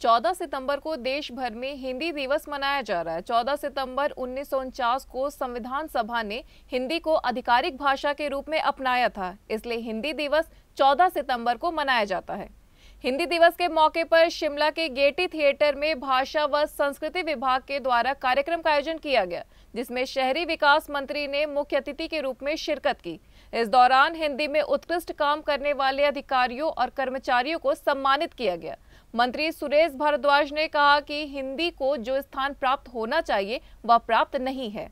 14 सितंबर को देश भर में हिंदी दिवस मनाया जा रहा है 14 सितंबर उन्नीस को संविधान सभा ने हिंदी को आधिकारिक भाषा के रूप में अपनाया था इसलिए हिंदी दिवस 14 सितंबर को मनाया जाता है हिंदी दिवस के मौके पर शिमला के गेटी थिएटर में भाषा व संस्कृति विभाग के द्वारा कार्यक्रम का आयोजन किया गया जिसमें शहरी विकास मंत्री ने मुख्य अतिथि के रूप में शिरकत की इस दौरान हिंदी में उत्कृष्ट काम करने वाले अधिकारियों और कर्मचारियों को सम्मानित किया गया मंत्री सुरेश भारद्वाज ने कहा कि हिंदी को जो स्थान प्राप्त होना चाहिए वह प्राप्त नहीं है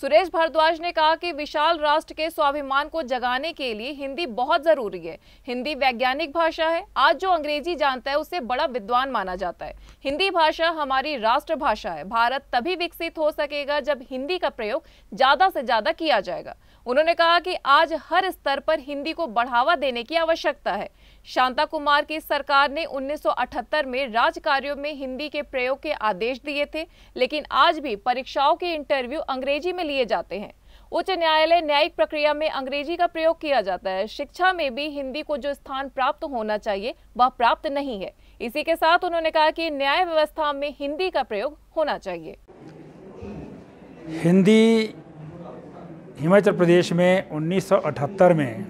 सुरेश भारद्वाज ने कहा कि विशाल राष्ट्र के स्वाभिमान को जगाने के लिए हिंदी बहुत जरूरी है हिंदी वैज्ञानिक भाषा है आज जो अंग्रेजी जानता है उसे बड़ा विद्वान माना जाता है हिंदी भाषा हमारी राष्ट्रभाषा है भारत तभी विकसित हो सकेगा जब हिंदी का प्रयोग ज्यादा से ज्यादा किया जाएगा उन्होंने कहा कि आज हर स्तर पर हिंदी को बढ़ावा देने की आवश्यकता है शांता कुमार की सरकार ने 1978 में राज कार्यों में हिंदी के प्रयोग के आदेश दिए थे लेकिन आज भी परीक्षाओं के इंटरव्यू अंग्रेजी में लिए जाते हैं उच्च न्यायालय न्यायिक प्रक्रिया में अंग्रेजी का प्रयोग किया जाता है शिक्षा में भी हिंदी को जो स्थान प्राप्त होना चाहिए वह प्राप्त नहीं है इसी के साथ उन्होंने कहा कि न्याय व्यवस्था में हिंदी का प्रयोग होना चाहिए हिंदी हिमाचल प्रदेश में 1978 में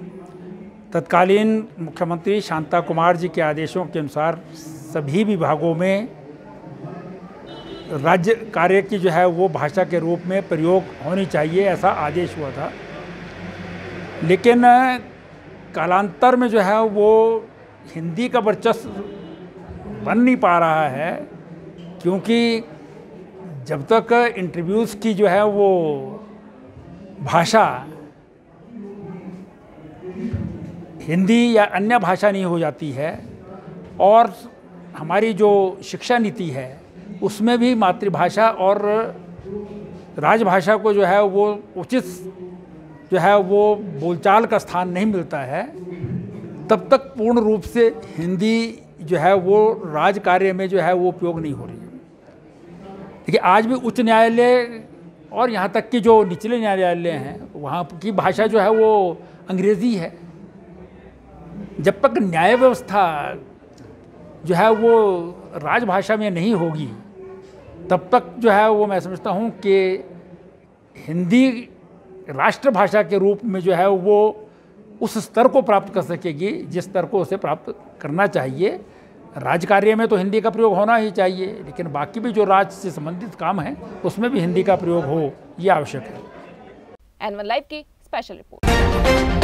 तत्कालीन मुख्यमंत्री शांता कुमार जी के आदेशों के अनुसार सभी विभागों में राज्य कार्य की जो है वो भाषा के रूप में प्रयोग होनी चाहिए ऐसा आदेश हुआ था लेकिन कालांतर में जो है वो हिंदी का वर्चस्व बन नहीं पा रहा है क्योंकि जब तक इंटरव्यूज़ की जो है वो भाषा हिंदी या अन्य भाषा नहीं हो जाती है और हमारी जो शिक्षा नीति है उसमें भी मातृभाषा और राजभाषा को जो है वो उचित जो है वो बोलचाल का स्थान नहीं मिलता है तब तक पूर्ण रूप से हिंदी जो है वो राज कार्य में जो है वो उपयोग नहीं हो रही है देखिए आज भी उच्च न्यायालय और यहाँ तक कि जो निचले न्यायालय हैं वहाँ की भाषा जो है वो अंग्रेज़ी है जब तक न्याय व्यवस्था जो है वो राजभाषा में नहीं होगी तब तक जो है वो मैं समझता हूँ कि हिंदी राष्ट्रभाषा के रूप में जो है वो उस स्तर को प्राप्त कर सकेगी जिस स्तर को उसे प्राप्त करना चाहिए राज कार्य में तो हिंदी का प्रयोग होना ही चाहिए लेकिन बाकी भी जो राज से संबंधित काम है उसमें भी हिंदी का प्रयोग हो ये आवश्यक है एनवन लाइव की स्पेशल रिपोर्ट